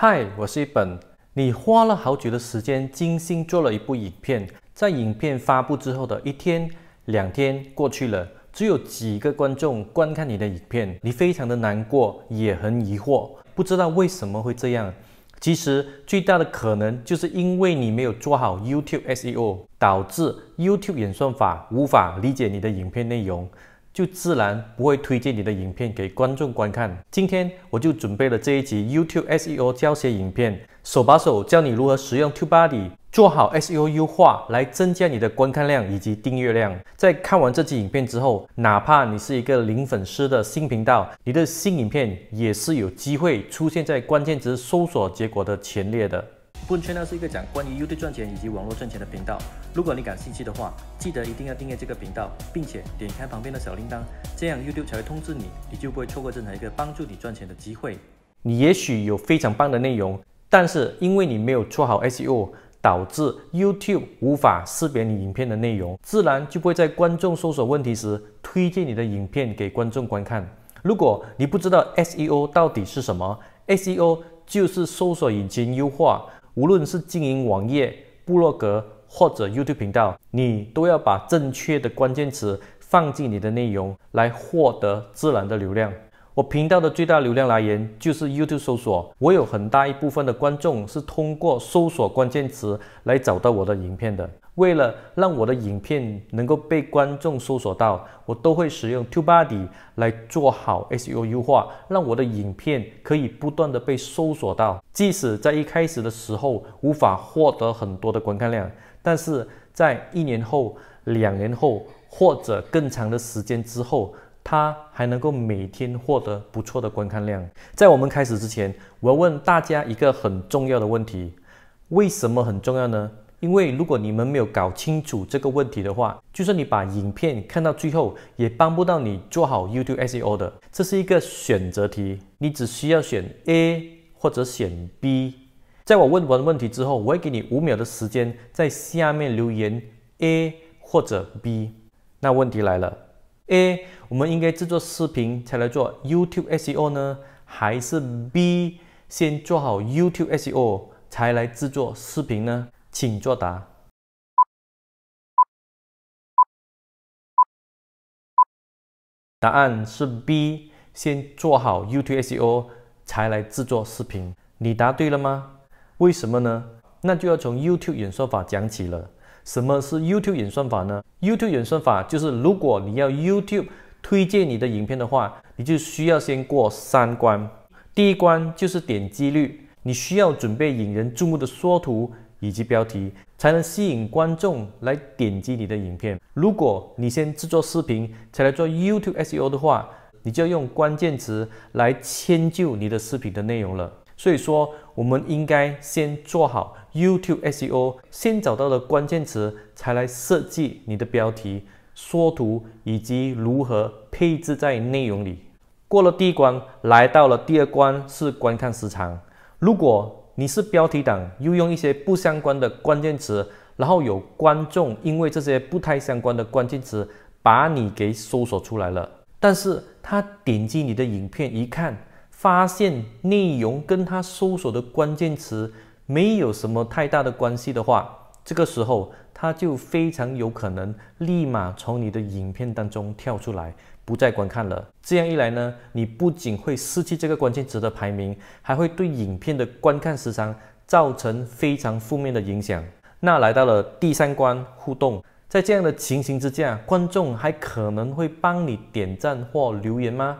嗨，我是一本。你花了好久的时间精心做了一部影片，在影片发布之后的一天、两天过去了，只有几个观众观看你的影片，你非常的难过，也很疑惑，不知道为什么会这样。其实最大的可能就是因为你没有做好 YouTube SEO，导致 YouTube 演算法无法理解你的影片内容。就自然不会推荐你的影片给观众观看。今天我就准备了这一集 YouTube SEO 教学影片，手把手教你如何使用 Tube Buddy 做好 SEO 优化，来增加你的观看量以及订阅量。在看完这期影片之后，哪怕你是一个零粉丝的新频道，你的新影片也是有机会出现在关键词搜索结果的前列的。本圈呢是一个讲关于 YouTube 赚钱以及网络赚钱的频道。如果你感兴趣的话，记得一定要订阅这个频道，并且点开旁边的小铃铛，这样 YouTube 才会通知你，你就不会错过任何一个帮助你赚钱的机会。你也许有非常棒的内容，但是因为你没有做好 SEO，导致 YouTube 无法识别你影片的内容，自然就不会在观众搜索问题时推荐你的影片给观众观看。如果你不知道 SEO 到底是什么，SEO 就是搜索引擎优化。无论是经营网页、布洛格或者 YouTube 频道，你都要把正确的关键词放进你的内容，来获得自然的流量。我频道的最大流量来源就是 YouTube 搜索，我有很大一部分的观众是通过搜索关键词来找到我的影片的。为了让我的影片能够被观众搜索到，我都会使用 TubeBuddy 来做好 SEO 优化，让我的影片可以不断的被搜索到。即使在一开始的时候无法获得很多的观看量，但是在一年后、两年后或者更长的时间之后。它还能够每天获得不错的观看量。在我们开始之前，我要问大家一个很重要的问题，为什么很重要呢？因为如果你们没有搞清楚这个问题的话，就算你把影片看到最后，也帮不到你做好 YouTube SEO 的。这是一个选择题，你只需要选 A 或者选 B。在我问完问题之后，我会给你五秒的时间在下面留言 A 或者 B。那问题来了。A，我们应该制作视频才来做 YouTube SEO 呢，还是 B 先做好 YouTube SEO 才来制作视频呢？请作答。答案是 B，先做好 YouTube SEO 才来制作视频。你答对了吗？为什么呢？那就要从 YouTube 演算法讲起了。什么是 YouTube 演算法呢？YouTube 演算法就是如果你要 YouTube 推荐你的影片的话，你就需要先过三关。第一关就是点击率，你需要准备引人注目的缩图以及标题，才能吸引观众来点击你的影片。如果你先制作视频才来做 YouTube SEO 的话，你就要用关键词来迁就你的视频的内容了。所以说，我们应该先做好。YouTube SEO 先找到了关键词，才来设计你的标题、缩图以及如何配置在内容里。过了第一关，来到了第二关是观看时长。如果你是标题党，又用一些不相关的关键词，然后有观众因为这些不太相关的关键词把你给搜索出来了，但是他点击你的影片一看，发现内容跟他搜索的关键词。没有什么太大的关系的话，这个时候他就非常有可能立马从你的影片当中跳出来，不再观看了。这样一来呢，你不仅会失去这个关键词的排名，还会对影片的观看时长造成非常负面的影响。那来到了第三关互动，在这样的情形之下，观众还可能会帮你点赞或留言吗？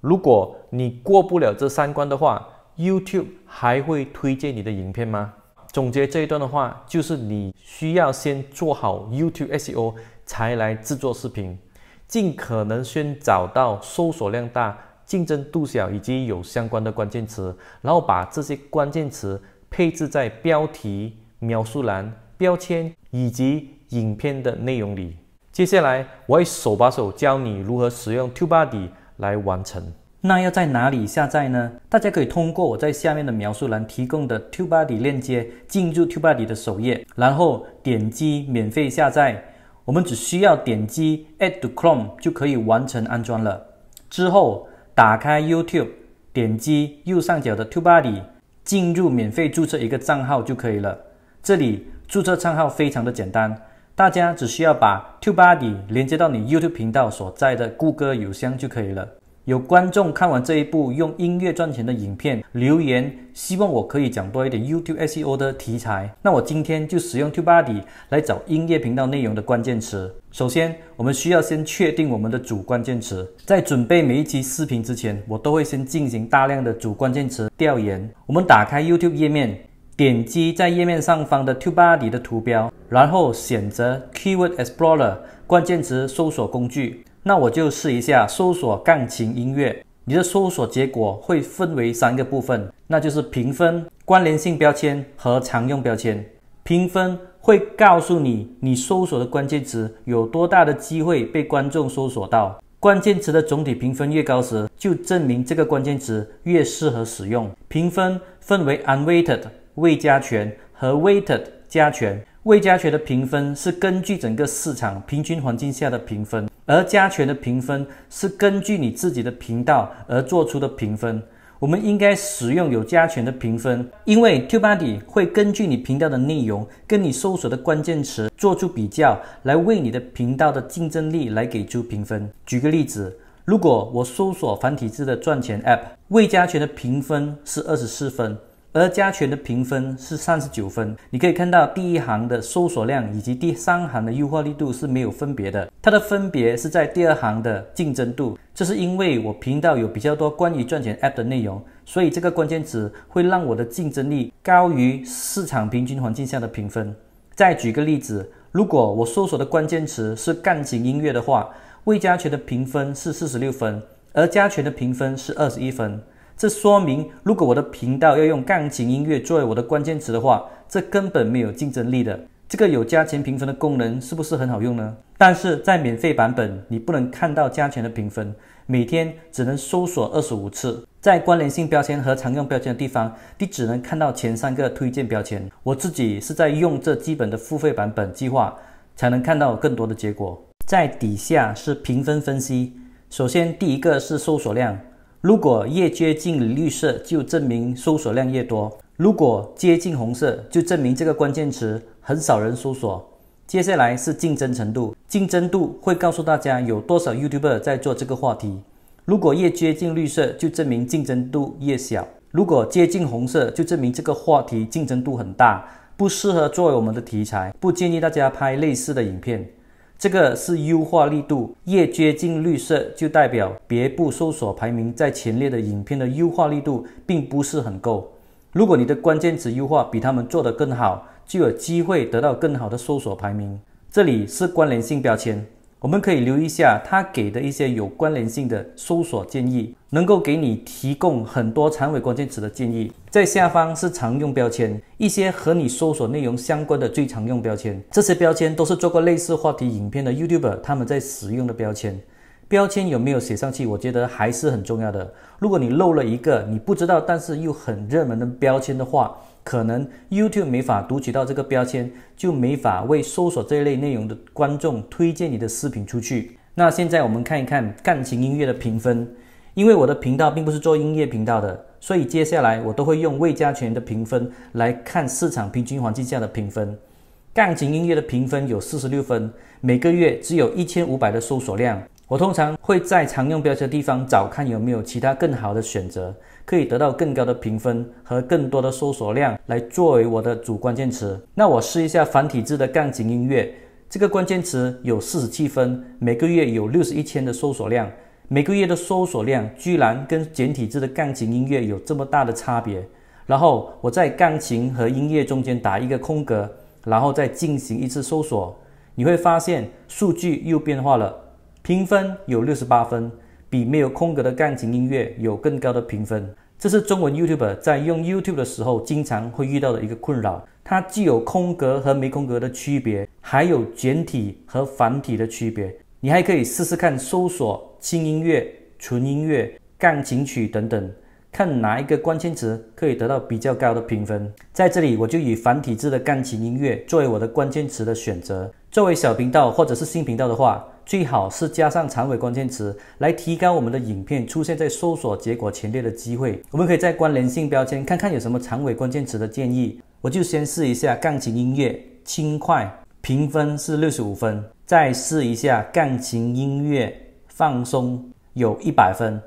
如果你过不了这三关的话。YouTube 还会推荐你的影片吗？总结这一段的话，就是你需要先做好 YouTube SEO，才来制作视频。尽可能先找到搜索量大、竞争度小以及有相关的关键词，然后把这些关键词配置在标题、描述栏、标签以及影片的内容里。接下来，我会手把手教你如何使用 Tube Buddy 来完成。那要在哪里下载呢？大家可以通过我在下面的描述栏提供的 TubeBuddy 链接进入 TubeBuddy 的首页，然后点击免费下载。我们只需要点击 Add to Chrome 就可以完成安装了。之后打开 YouTube，点击右上角的 TubeBuddy，进入免费注册一个账号就可以了。这里注册账号非常的简单，大家只需要把 TubeBuddy 连接到你 YouTube 频道所在的谷歌邮箱就可以了。有观众看完这一部用音乐赚钱的影片留言，希望我可以讲多一点 YouTube SEO 的题材。那我今天就使用 TubeBuddy 来找音乐频道内容的关键词。首先，我们需要先确定我们的主关键词。在准备每一期视频之前，我都会先进行大量的主关键词调研。我们打开 YouTube 页面，点击在页面上方的 TubeBuddy 的图标，然后选择 Keyword Explorer 关键词搜索工具。那我就试一下搜索钢琴音乐，你的搜索结果会分为三个部分，那就是评分、关联性标签和常用标签。评分会告诉你你搜索的关键词有多大的机会被观众搜索到，关键词的总体评分越高时，就证明这个关键词越适合使用。评分分为 unweighted 未加权和 weighted 加权。未加权的评分是根据整个市场平均环境下的评分，而加权的评分是根据你自己的频道而做出的评分。我们应该使用有加权的评分，因为 Tube Buddy 会根据你频道的内容跟你搜索的关键词做出比较，来为你的频道的竞争力来给出评分。举个例子，如果我搜索繁体字的赚钱 App，未加权的评分是二十四分。而加权的评分是三十九分，你可以看到第一行的搜索量以及第三行的优化力度是没有分别的，它的分别是在第二行的竞争度，这是因为我频道有比较多关于赚钱 App 的内容，所以这个关键词会让我的竞争力高于市场平均环境下的评分。再举个例子，如果我搜索的关键词是干琴音乐的话，未加权的评分是四十六分，而加权的评分是二十一分。这说明，如果我的频道要用钢琴音乐作为我的关键词的话，这根本没有竞争力的。这个有加钱评分的功能是不是很好用呢？但是在免费版本，你不能看到加钱的评分，每天只能搜索二十五次，在关联性标签和常用标签的地方，你只能看到前三个推荐标签。我自己是在用这基本的付费版本计划，才能看到更多的结果。在底下是评分分析，首先第一个是搜索量。如果越接近绿色，就证明搜索量越多；如果接近红色，就证明这个关键词很少人搜索。接下来是竞争程度，竞争度会告诉大家有多少 YouTuber 在做这个话题。如果越接近绿色，就证明竞争度越小；如果接近红色，就证明这个话题竞争度很大，不适合作为我们的题材，不建议大家拍类似的影片。这个是优化力度，越接近绿色，就代表别部搜索排名在前列的影片的优化力度并不是很够。如果你的关键词优化比他们做得更好，就有机会得到更好的搜索排名。这里是关联性标签。我们可以留意一下他给的一些有关联性的搜索建议，能够给你提供很多长尾关键词的建议。在下方是常用标签，一些和你搜索内容相关的最常用标签。这些标签都是做过类似话题影片的 YouTube 他们在使用的标签。标签有没有写上去，我觉得还是很重要的。如果你漏了一个你不知道但是又很热门的标签的话，可能 YouTube 没法读取到这个标签，就没法为搜索这一类内容的观众推荐你的视频出去。那现在我们看一看钢琴音乐的评分，因为我的频道并不是做音乐频道的，所以接下来我都会用未加权的评分来看市场平均环境下的评分。钢琴音乐的评分有四十六分，每个月只有一千五百的搜索量。我通常会在常用标签地方找，看有没有其他更好的选择，可以得到更高的评分和更多的搜索量，来作为我的主关键词。那我试一下繁体字的钢琴音乐，这个关键词有四十七分，每个月有六十一千的搜索量，每个月的搜索量居然跟简体字的钢琴音乐有这么大的差别。然后我在钢琴和音乐中间打一个空格，然后再进行一次搜索，你会发现数据又变化了。评分有六十八分，比没有空格的钢琴音乐有更高的评分。这是中文 YouTube 在用 YouTube 的时候经常会遇到的一个困扰。它既有空格和没空格的区别，还有简体和繁体的区别。你还可以试试看，搜索轻音乐、纯音乐、钢琴曲等等，看哪一个关键词可以得到比较高的评分。在这里，我就以繁体字的钢琴音乐作为我的关键词的选择。作为小频道或者是新频道的话，最好是加上长尾关键词，来提高我们的影片出现在搜索结果前列的机会。我们可以在关联性标签看看有什么长尾关键词的建议。我就先试一下钢琴音乐轻快，评分是六十五分。再试一下钢琴音乐放松，有一百分。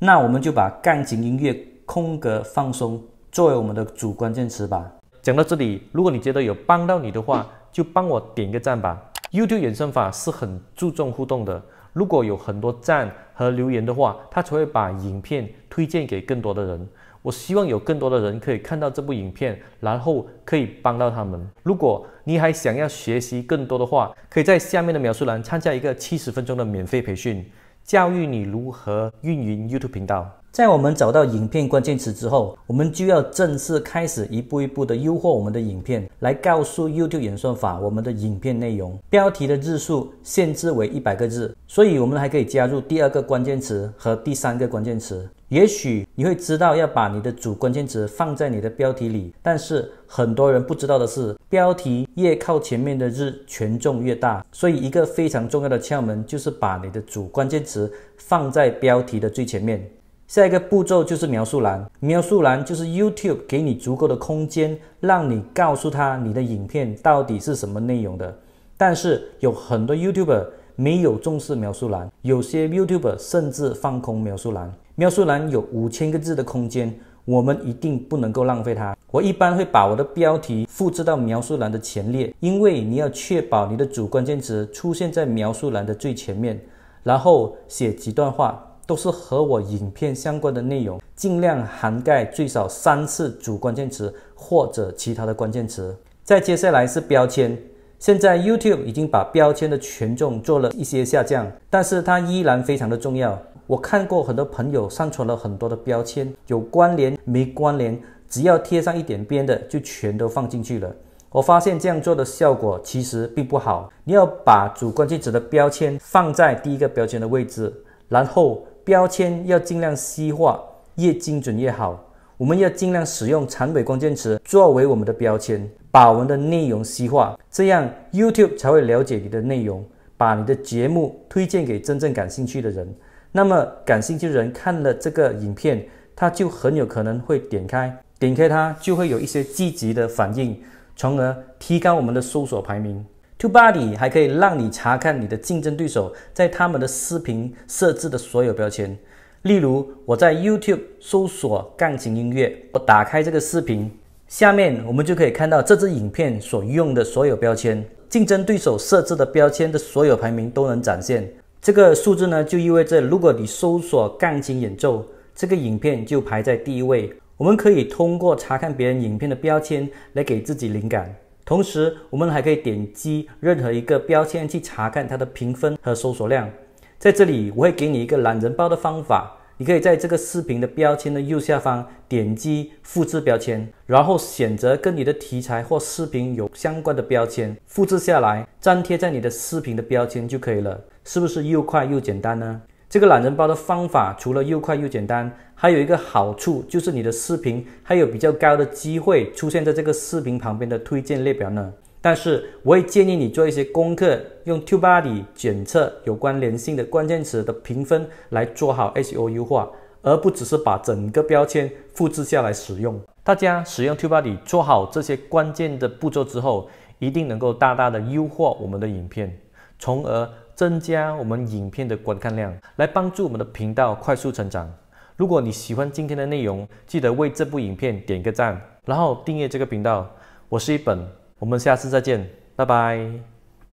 那我们就把钢琴音乐空格放松作为我们的主关键词吧。讲到这里，如果你觉得有帮到你的话，就帮我点个赞吧。YouTube 衍生法是很注重互动的，如果有很多赞和留言的话，它才会把影片推荐给更多的人。我希望有更多的人可以看到这部影片，然后可以帮到他们。如果你还想要学习更多的话，可以在下面的描述栏参加一个七十分钟的免费培训，教育你如何运营 YouTube 频道。在我们找到影片关键词之后，我们就要正式开始一步一步的优化我们的影片，来告诉 YouTube 演算法我们的影片内容标题的字数限制为一百个字，所以我们还可以加入第二个关键词和第三个关键词。也许你会知道要把你的主关键词放在你的标题里，但是很多人不知道的是，标题越靠前面的日权重越大，所以一个非常重要的窍门就是把你的主关键词放在标题的最前面。下一个步骤就是描述栏，描述栏就是 YouTube 给你足够的空间，让你告诉他你的影片到底是什么内容的。但是有很多 YouTuber 没有重视描述栏，有些 YouTuber 甚至放空描述栏。描述栏有五千个字的空间，我们一定不能够浪费它。我一般会把我的标题复制到描述栏的前列，因为你要确保你的主关键词出现在描述栏的最前面，然后写几段话。都是和我影片相关的内容，尽量涵盖最少三次主关键词或者其他的关键词。再接下来是标签，现在 YouTube 已经把标签的权重做了一些下降，但是它依然非常的重要。我看过很多朋友上传了很多的标签，有关联没关联，只要贴上一点边的就全都放进去了。我发现这样做的效果其实并不好。你要把主关键词的标签放在第一个标签的位置，然后。标签要尽量细化，越精准越好。我们要尽量使用长尾关键词作为我们的标签，把我们的内容细化，这样 YouTube 才会了解你的内容，把你的节目推荐给真正感兴趣的人。那么，感兴趣的人看了这个影片，他就很有可能会点开，点开它就会有一些积极的反应，从而提高我们的搜索排名。To Buddy 还可以让你查看你的竞争对手在他们的视频设置的所有标签。例如，我在 YouTube 搜索钢琴音乐，我打开这个视频，下面我们就可以看到这支影片所用的所有标签，竞争对手设置的标签的所有排名都能展现。这个数字呢，就意味着如果你搜索钢琴演奏，这个影片就排在第一位。我们可以通过查看别人影片的标签来给自己灵感。同时，我们还可以点击任何一个标签去查看它的评分和搜索量。在这里，我会给你一个懒人包的方法：你可以在这个视频的标签的右下方点击复制标签，然后选择跟你的题材或视频有相关的标签，复制下来粘贴在你的视频的标签就可以了。是不是又快又简单呢？这个懒人包的方法，除了又快又简单，还有一个好处就是你的视频还有比较高的机会出现在这个视频旁边的推荐列表呢。但是，我也建议你做一些功课，用 TubeBuddy 检测有关联性的关键词的评分，来做好 SEO 优化，而不只是把整个标签复制下来使用。大家使用 TubeBuddy 做好这些关键的步骤之后，一定能够大大的优化我们的影片，从而。增加我们影片的观看量，来帮助我们的频道快速成长。如果你喜欢今天的内容，记得为这部影片点个赞，然后订阅这个频道。我是一本，我们下次再见，拜拜。